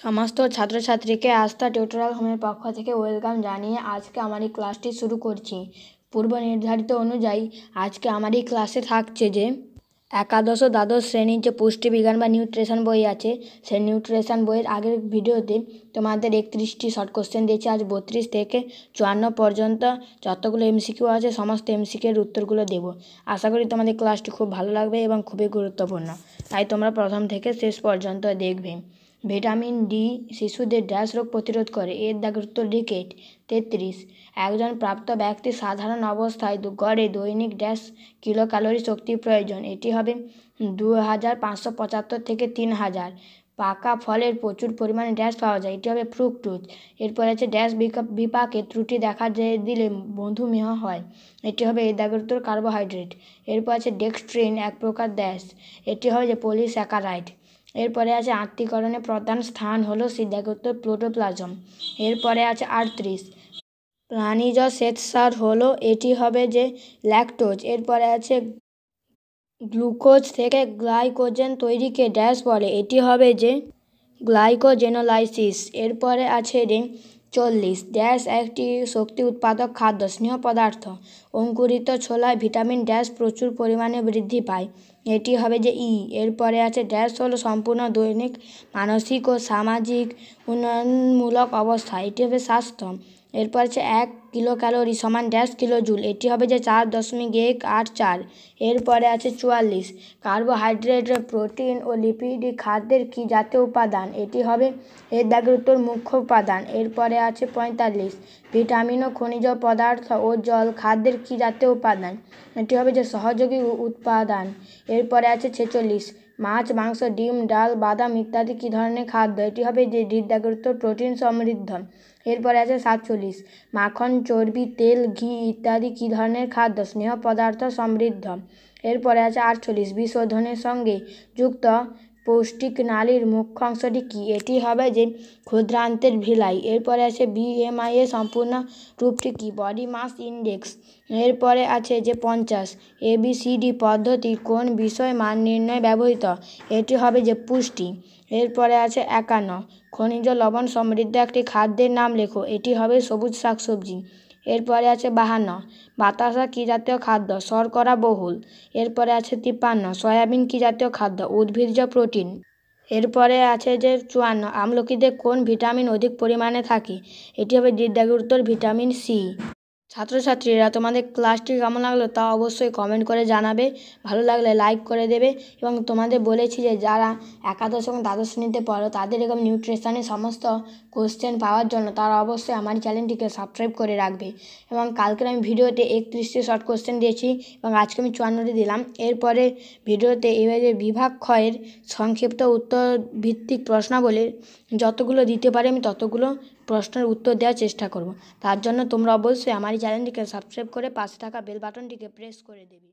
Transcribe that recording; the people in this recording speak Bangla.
সমস্ত ছাত্রছাত্রীকে আস্থা টিউটোরিয়াল হোমের পক্ষ থেকে ওয়েলকাম জানিয়ে আজকে আমার এই ক্লাসটি শুরু করছি পূর্ব নির্ধারিত অনুযায়ী আজকে আমার এই ক্লাসে থাকছে যে একাদশ দ্বাদশ শ্রেণীর যে পুষ্টিবিজ্ঞান বা নিউট্রিশন বই আছে সেই নিউট্রিশন বইয়ের আগের ভিডিওতে তোমাদের একত্রিশটি শর্ট কোশ্চেন দিয়েছি আজ বত্রিশ থেকে চুয়ান্ন পর্যন্ত যতগুলো এমসিকিউ আছে সমস্ত এমসিকিউর উত্তরগুলো দেব আশা করি তোমাদের ক্লাসটি খুব ভালো লাগবে এবং খুবই গুরুত্বপূর্ণ তাই তোমরা প্রথম থেকে শেষ পর্যন্ত দেখবে ভিটামিন ডি শিশুদের ড্যাশ রোগ প্রতিরোধ করে এর দায়িত্ব ডিকেট তেত্রিশ একজন প্রাপ্ত ব্যক্তি সাধারণ অবস্থায় গড়ে দৈনিক ড্যাশ কিলো ক্যালোরি শক্তি প্রয়োজন এটি হবে দু হাজার পাঁচশো পঁচাত্তর থেকে তিন হাজার পাকা ফলের প্রচুর পরিমাণে ড্যাশ পাওয়া যায় এটি হবে ফ্রুকটুজ এরপর আছে ড্যাশ বিপাকে ত্রুটি দেখা দিলে মধুমেহ হয় এটি হবে এদাগ্রতর কার্বোহাইড্রেট এরপর আছে ডেক্সট্রিন এক প্রকার ড্যাশ এটি হবে যে পলিস্যাকারাইড এরপরে আছে আত্মীকরণের প্রধান স্থান হলো সিদ্ধাগত প্লোটোপ্লাজম এরপরে আছে আটত্রিশ প্রাণীজ শ্বেতসার হলো এটি হবে যে ল্যাকটোজ এরপরে আছে গ্লুকোজ থেকে গ্লাইকোজেন তৈরিকে ড্যাশ বলে এটি হবে যে গ্লাইকোজেনোলাইসিস এরপরে আছে রে চল্লিশ ড্যাশ একটি শক্তি উৎপাদক খাদ্য স্নেহ পদার্থ অঙ্কুরিত ছোলায় ভিটামিন ড্যাশ প্রচুর পরিমাণে বৃদ্ধি পায় এটি হবে যে ই এরপরে আছে ড্যাশ হলো সম্পূর্ণ দৈনিক মানসিক ও সামাজিক উন্নয়নমূলক অবস্থা এটি হবে স্বাস্থ্য এরপর আছে এক কিলো ক্যালোরি সমান দশ কিলো জুল এটি হবে যে চার দশমিক এক আট চার এরপরে আছে চুয়াল্লিশ কার্বোহাইড্রেট প্রোটিন ও লিপিড খাদ্যের কি জাতীয় উপাদান এটি হবে এর দাগের উত্তর মুখ্য উপাদান এরপরে আছে পঁয়তাল্লিশ ভিটামিন ও খনিজ পদার্থ ও জল খাদ্যের কি জাতীয় উপাদান এটি হবে যে সহযোগী উপাদান এরপরে আছে ছেচল্লিশ মাছ, মাংস, ডিম, ডাল, বাদাম ইত্যাদি কি ধরনের খাদ্য এটি হবে যে হৃদ্যগত প্রোটিন সমৃদ্ধ এরপরে আছে সাতচল্লিশ মাখন চর্বি তেল ঘি ইত্যাদি কি ধরনের খাদ্য স্নেহ পদার্থ সমৃদ্ধ এরপরে আছে আটচল্লিশ বিশোধনের সঙ্গে যুক্ত পৌষ্টিক নালীর মুখ্যাংশটি কী এটি হবে যে ক্ষুদ্রান্তের ভিলাই এরপরে আছে বিএমআই এর সম্পূর্ণ রূপটি কী বডি মাস ইন্ডেক্স এরপরে আছে যে পঞ্চাশ এবিসিডি পদ্ধতি কোন বিষয় মান নির্ণয় ব্যবহৃত এটি হবে যে পুষ্টি এরপরে আছে একান্ন খনিজ লবণ সমৃদ্ধ একটি খাদ্যের নাম লেখো এটি হবে সবুজ শাকসবজি এরপরে আছে বাহান্ন বাতাসা কী জাতীয় খাদ্য শর্করা বহুল এরপরে আছে তিপ্পান্ন সয়াবিন কী জাতীয় খাদ্য উদ্ভিজ্জ প্রোটিন এরপরে আছে যে চুয়ান্ন আমলকিতে কোন ভিটামিন অধিক পরিমাণে থাকে এটি হবে উত্তর ভিটামিন সি ছাত্রছাত্রীরা তোমাদের ক্লাসটি কেমন লাগলো তা অবশ্যই কমেন্ট করে জানাবে ভালো লাগলে লাইক করে দেবে এবং তোমাদের বলেছি যে যারা একাদশ এবং দ্বাদশ শ্রেণীতে পড়ো তাদের এরকম নিউট্রিশনের সমস্ত কোশ্চেন পাওয়ার জন্য তারা অবশ্যই আমার চ্যানেলটিকে সাবস্ক্রাইব করে রাখবে এবং কালকের আমি ভিডিওতে একত্রিশটি শর্ট কোশ্চেন দিয়েছি এবং আজকে আমি চুয়ান্নটি দিলাম এরপরে ভিডিওতে এবারে বিভাগ ক্ষয়ের সংক্ষিপ্ত উত্তর ভিত্তিক প্রশ্নাবলীর যতগুলো দিতে পারি আমি ততগুলো প্রশ্নের উত্তর দেওয়ার চেষ্টা করব তার জন্য তোমরা অবশ্যই আমার এই চ্যানেলটিকে সাবস্ক্রাইব করে পাশে থাকা বেল বাটনটিকে প্রেস করে দেবে